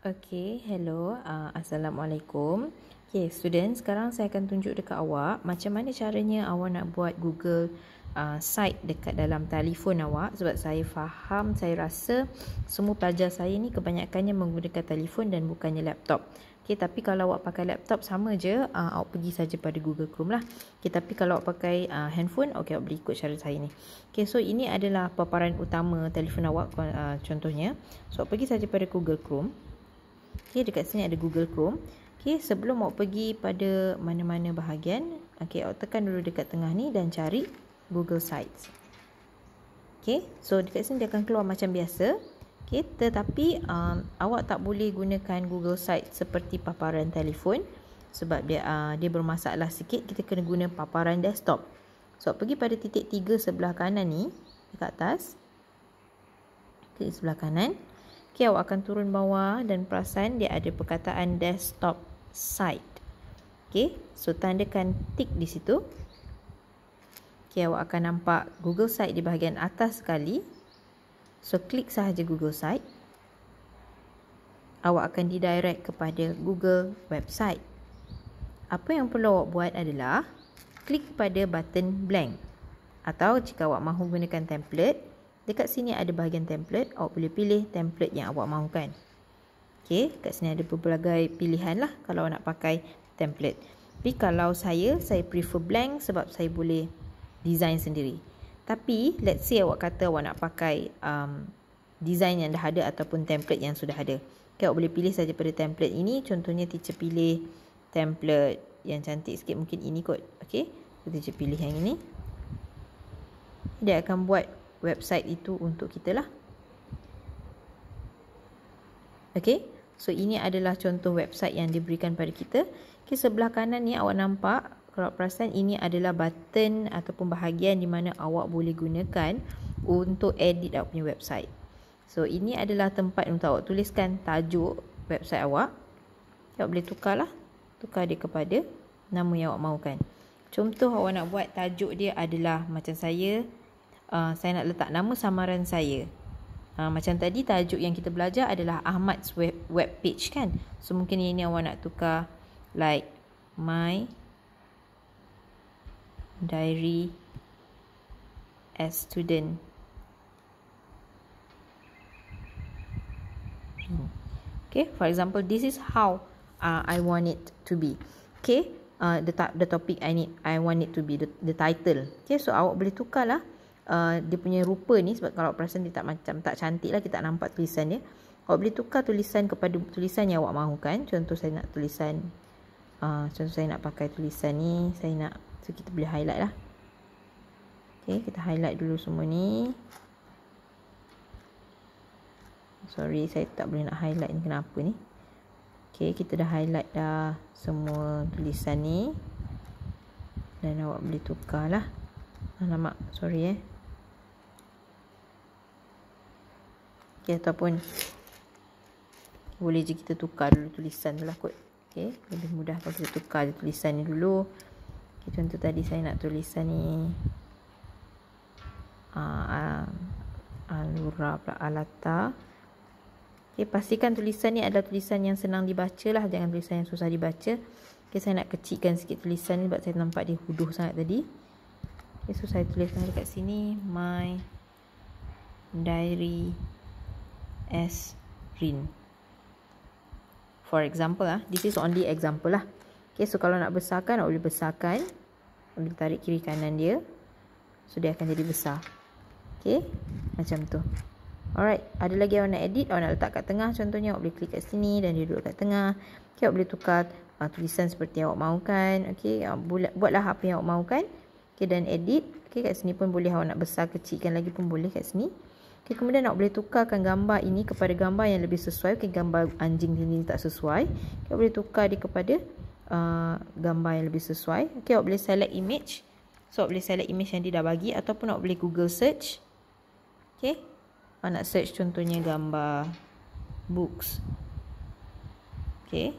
Okay, hello. Uh, Assalamualaikum. Okay, student. Sekarang saya akan tunjuk dekat awak macam mana caranya awak nak buat Google uh, site dekat dalam telefon awak. Sebab saya faham, saya rasa semua pelajar saya ni kebanyakannya menggunakan telefon dan bukannya laptop. Okay, tapi kalau awak pakai laptop sama je, uh, awak pergi saja pada Google Chrome lah. Okay, tapi kalau awak pakai uh, handphone, okay, awak boleh ikut cara saya ni. Okay, so ini adalah paparan utama telefon awak uh, contohnya. So, awak pergi saja pada Google Chrome. Okey dekat sini ada Google Chrome. Okey sebelum awak pergi pada mana-mana bahagian, okey awak tekan dulu dekat tengah ni dan cari Google Sites. Okey, so dekat sini dia akan keluar macam biasa. Okey, tetapi um, awak tak boleh gunakan Google Sites seperti paparan telefon sebab dia uh, dia bermasalah sikit, kita kena guna paparan desktop. So awak pergi pada titik tiga sebelah kanan ni dekat atas. Titik sebelah kanan kaki awak akan turun bawah dan perasan dia ada perkataan desktop site. Okey, so tandakan tick di situ. Okey, awak akan nampak Google Site di bahagian atas sekali. So klik sahaja Google Site. Awak akan didirect kepada Google website. Apa yang perlu awak buat adalah klik pada button blank. Atau jika awak mahu gunakan template, Dekat sini ada bahagian template. Awak boleh pilih template yang awak mahukan. Okey, kat sini ada berbagai pilihan lah kalau nak pakai template. Tapi kalau saya, saya prefer blank sebab saya boleh design sendiri. Tapi let's say awak kata awak nak pakai um, design yang dah ada ataupun template yang sudah ada. Okay, awak boleh pilih saja pada template ini. Contohnya teacher pilih template yang cantik sikit mungkin ini kot. Okay. So, teacher pilih yang ini. Dia akan buat website itu untuk kita lah. Okay, so ini adalah contoh website yang diberikan pada kita. Okay, sebelah kanan ni awak nampak, kalau perasan ini adalah button ataupun bahagian di mana awak boleh gunakan untuk edit awak punya website. So, ini adalah tempat untuk awak tuliskan tajuk website awak. Awak boleh tukar lah, Tukar dia kepada nama yang awak mahukan. Contoh awak nak buat tajuk dia adalah macam saya uh, saya nak letak nama samaran saya. Uh, macam tadi tajuk yang kita belajar adalah Ahmad's web, web page kan. So mungkin ini awak nak tukar like my diary as student. Okay, for example, this is how uh, I want it to be. Okay, uh, the the topic I need, I want it to be the the title. Okay, so awak boleh tukarlah lah. Uh, dia punya rupa ni sebab kalau perasan dia tak macam tak cantik lah kita tak nampak tulisan dia awak boleh tukar tulisan kepada tulisan yang awak mahukan contoh saya nak tulisan uh, contoh saya nak pakai tulisan ni saya nak so kita boleh highlight lah ok kita highlight dulu semua ni sorry saya tak boleh nak highlight ni kenapa ni ok kita dah highlight dah semua tulisan ni dan awak boleh tukar lah alamak sorry eh Okay, ataupun boleh je kita tukar dulu tulisan tu lah kot. Okay, lebih mudah kalau kita tukar je tulisan ni dulu. Okay, contoh tadi saya nak tulisan ni. Uh, uh, Alura pula, Alata. Okay, pastikan tulisan ni adalah tulisan yang senang dibaca lah. Jangan tulisan yang susah dibaca. Okay, saya nak kecilkan sikit tulisan ni sebab saya nampak dia huduh sangat tadi. Okay, so saya tuliskan dekat sini. My diary as rin. For example lah, this is only example lah. Okay, so kalau nak besarkan, nak boleh besarkan. Ambil tarik kiri kanan dia. So, dia akan jadi besar. Okay, macam tu. Alright, ada lagi yang nak edit, awak nak letak kat tengah contohnya. Awak boleh klik kat sini dan dia duduk kat tengah. Okay, awak boleh tukar uh, tulisan seperti yang awak mahukan. Okay, awak ah, bulat, buatlah apa yang awak mahukan. Okay, dan edit. Okay, kat sini pun boleh awak nak besar, kecilkan lagi pun boleh kat sini. Okay, kemudian nak boleh tukarkan gambar ini kepada gambar yang lebih sesuai. Okay, gambar anjing ini tak sesuai. Okay, boleh tukar dia kepada uh, gambar yang lebih sesuai. Okay, awak boleh select image. So, awak boleh select image yang dia dah bagi. Ataupun awak boleh Google search. Okay. Awak nak search contohnya gambar books. Okay.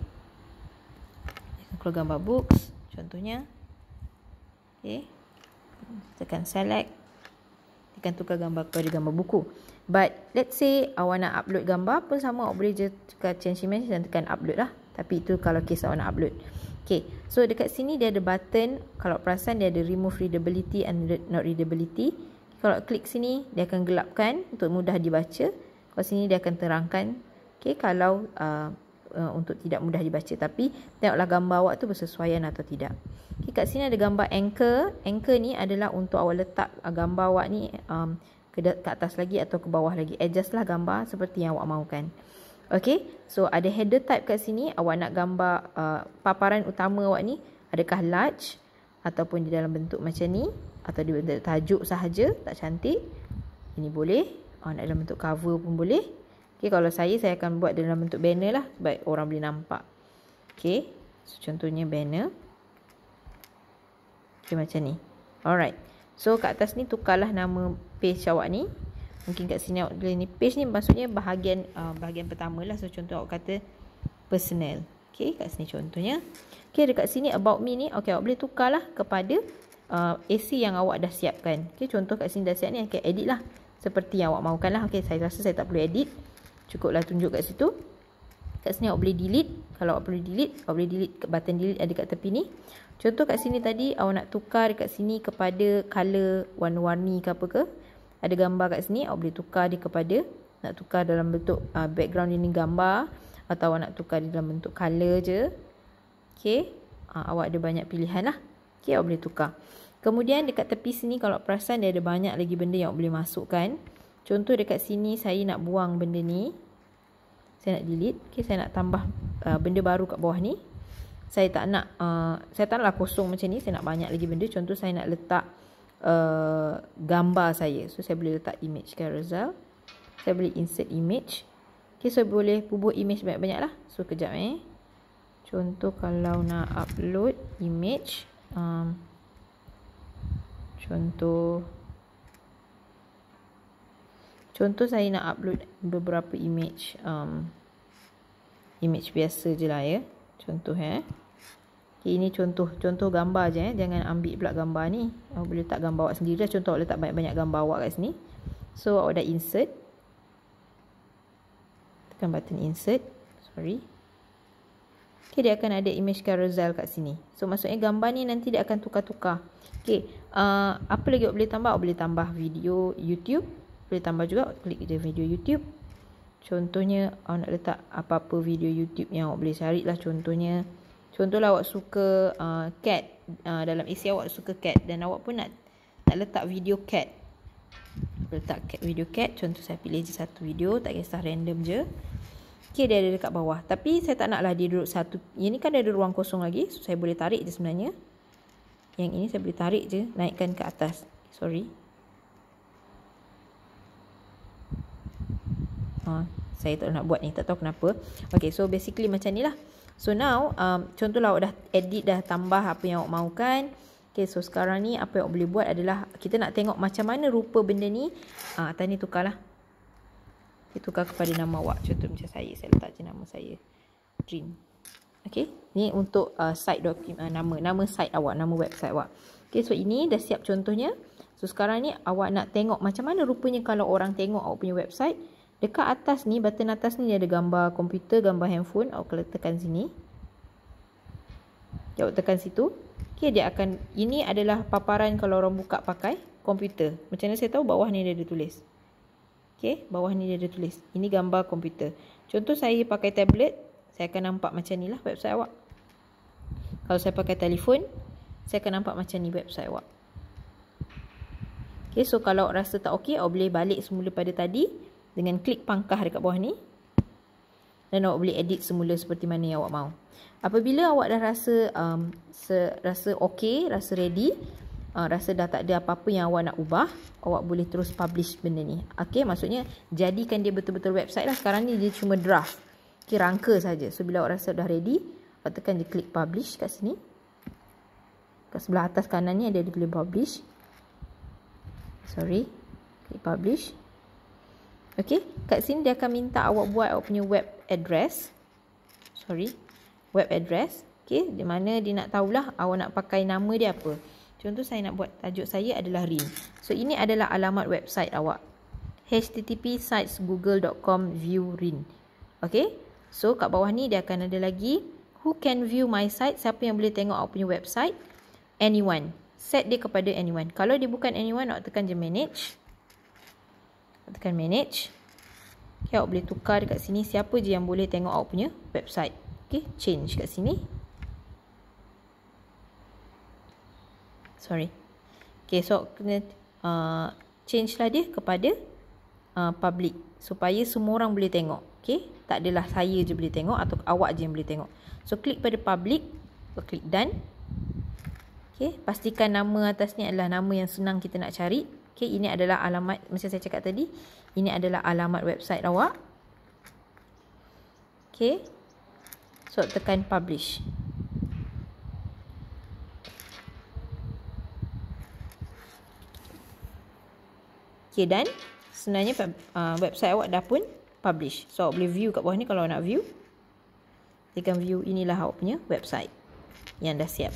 Kalau gambar books, contohnya. Okay. tekan select akan tukar gambar kepada gambar buku. But let's say awak nak upload gambar pun sama awak boleh je tukar change image dan tekan upload lah. Tapi itu kalau kes awak nak upload. Okay. So dekat sini dia ada button. Kalau perasan dia ada remove readability and not readability. Kalau klik sini dia akan gelapkan untuk mudah dibaca. Kalau sini dia akan terangkan. Okay. Kalau uh, uh, untuk tidak mudah dibaca tapi tengoklah gambar awak tu bersesuaian atau tidak. Okey kat sini ada gambar anchor. Anchor ni adalah untuk awak letak eh, gambar awak ni um, ke, ke atas lagi atau ke bawah lagi. Adjustlah gambar seperti yang awak mahukan. Okey. So ada header type kat sini. Awak nak gambar uh, paparan utama awak ni adakah large ataupun di dalam bentuk macam ni atau di bentuk tajuk sahaja tak cantik. Ini boleh. Awak nak dalam bentuk cover pun boleh. Okay, kalau saya, saya akan buat dalam bentuk banner lah. baik orang boleh nampak. Okay. So, contohnya banner. Okay, macam ni. Alright. So, kat atas ni tukarlah nama page awak ni. Mungkin kat sini awak boleh ni. Page ni maksudnya bahagian uh, bahagian pertama lah. So, contoh awak kata personal. Okay, kat sini contohnya. Okay, dekat sini about me ni. Okay, awak boleh tukarlah kepada uh, AC yang awak dah siapkan. Okay, contoh kat sini dah siap ni. Okay, edit lah. Seperti yang awak mahukan lah. Okay, saya rasa saya tak perlu edit. Cukuplah tunjuk kat situ. Kat sini awak boleh delete. Kalau awak boleh delete, awak boleh delete button delete ada kat tepi ni. Contoh kat sini tadi awak nak tukar dekat sini kepada color warna-warni ke apa ke. Ada gambar kat sini awak boleh tukar dia kepada nak tukar dalam bentuk uh, background ini gambar atau awak nak tukar dalam bentuk color je. Okay. Uh, ah, awak ada banyak pilihan lah. Okay awak boleh tukar. Kemudian dekat tepi sini kalau perasan dia ada banyak lagi benda yang awak boleh masukkan. Contoh dekat sini saya nak buang benda ni. Saya nak delete. Okay, saya nak tambah uh, benda baru kat bawah ni. Saya tak nak, uh, saya tak naklah kosong macam ni. Saya nak banyak lagi benda. Contoh saya nak letak uh, gambar saya. So, saya boleh letak image carousel. Saya boleh insert image. Okay, so boleh bubuh image banyak-banyak lah. So, kejap eh. Contoh kalau nak upload image. Um, contoh. Contoh saya nak upload beberapa image um, Image biasa je lah ya Contoh eh okay, Ini contoh contoh gambar je eh Jangan ambil pula gambar ni Awak boleh letak gambar awak sendiri lah Contoh awak letak banyak-banyak gambar awak kat sini So awak dah insert Tekan button insert Sorry Okay dia akan ada image carousel kat sini So maksudnya gambar ni nanti dia akan tukar-tukar Okay uh, Apa lagi awak boleh tambah? Awak boleh tambah video YouTube boleh tambah juga klik je video YouTube. Contohnya awak nak letak apa-apa video YouTube yang awak boleh cari lah contohnya. Contohlah awak suka uh, cat. Uh, dalam isi awak suka cat dan awak pun nak, nak letak video cat. Letak cat, video cat. Contoh saya pilih je satu video. Tak kisah random je. Okay dia ada dekat bawah. Tapi saya tak nak lah dia duduk satu. Yang ni kan ada ruang kosong lagi. So saya boleh tarik je sebenarnya. Yang ini saya boleh tarik je. Naikkan ke atas. Sorry. ha, saya tak nak buat ni tak tahu kenapa okay so basically macam ni lah so now um, contohlah awak dah edit dah tambah apa yang awak mahukan okay so sekarang ni apa yang awak boleh buat adalah kita nak tengok macam mana rupa benda ni ha, atas ni lah? dia tukar kepada nama awak contoh macam saya saya letak je nama saya dream Okay, ni untuk uh, site dokumen uh, ah, nama nama site awak, nama website awak. Okay, so ini dah siap contohnya. So sekarang ni awak nak tengok macam mana rupanya kalau orang tengok awak punya website, Dekat atas ni, button atas ni dia ada gambar komputer, gambar handphone. Awak kena tekan sini. Awak tekan situ. Okay, dia akan, ini adalah paparan kalau orang buka pakai komputer. Macam mana saya tahu, bawah ni dia ada tulis. Okay, bawah ni dia ada tulis. Ini gambar komputer. Contoh saya pakai tablet, saya akan nampak macam ni lah website awak. Kalau saya pakai telefon, saya akan nampak macam ni website awak. Okay, so kalau rasa tak okey, awak boleh balik semula pada tadi dengan klik pangkah dekat bawah ni dan awak boleh edit semula seperti mana yang awak mahu. Apabila awak dah rasa um, rasa okey, rasa ready, uh, rasa dah tak ada apa-apa yang awak nak ubah, awak boleh terus publish benda ni. Okey, maksudnya jadikan dia betul-betul website lah. Sekarang ni dia cuma draft. Okey, rangka saja. So bila awak rasa dah ready, awak tekan je klik publish kat sini. Kat sebelah atas kanan ni ada dia boleh publish. Sorry. Klik Publish. Okay. Kat sini dia akan minta awak buat awak punya web address. Sorry. Web address. Okay. Di mana dia nak tahulah awak nak pakai nama dia apa. Contoh saya nak buat tajuk saya adalah Rin. So ini adalah alamat website awak. HTTP sites google.com view ring. Okay. So kat bawah ni dia akan ada lagi. Who can view my site? Siapa yang boleh tengok awak punya website? Anyone. Set dia kepada anyone. Kalau dia bukan anyone, awak tekan je Manage tekan manage. Okay, awak boleh tukar dekat sini siapa je yang boleh tengok awak punya website. Okay, change kat sini. Sorry. Okay, so kena uh, change lah dia kepada uh, public. Supaya semua orang boleh tengok. Okay, tak adalah saya je boleh tengok atau awak je yang boleh tengok. So, klik pada public. So, klik done. Okay, pastikan nama atas ni adalah nama yang senang kita nak cari. Okay, ini adalah alamat macam saya cakap tadi. Ini adalah alamat website awak. Okay. So, tekan publish. Okay, dan sebenarnya uh, website awak dah pun publish. So, awak boleh view kat bawah ni kalau nak view. Tekan view, inilah awak punya website yang dah siap.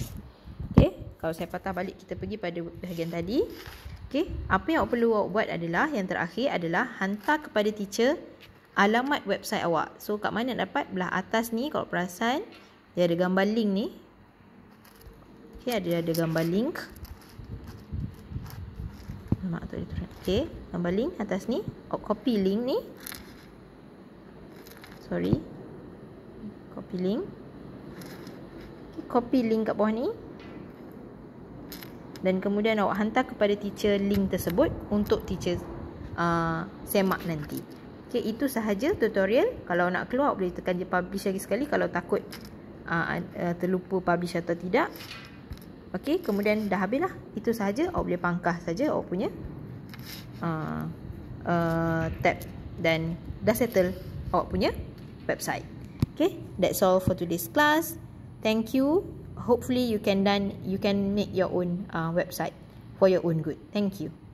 Okay, kalau saya patah balik, kita pergi pada bahagian tadi. Okey, apa yang awak perlu awak buat adalah yang terakhir adalah hantar kepada teacher alamat website awak. So kat mana nak dapat? Belah atas ni kalau perasan dia ada gambar link ni. Okey, ada ada gambar link. Nama tu itu. turun. Okey, gambar link atas ni, awak oh, copy link ni. Sorry. Copy link. Okay, copy link kat bawah ni dan kemudian awak hantar kepada teacher link tersebut untuk teacher uh, semak nanti. Okay, itu sahaja tutorial. Kalau nak keluar boleh tekan je publish lagi sekali kalau takut uh, uh, terlupa publish atau tidak. Okey, kemudian dah habislah. Itu sahaja awak boleh pangkah saja awak punya uh, uh, tab dan dah settle awak punya website. Okay, that's all for today's class. Thank you. hopefully you can then you can make your own uh, website for your own good thank you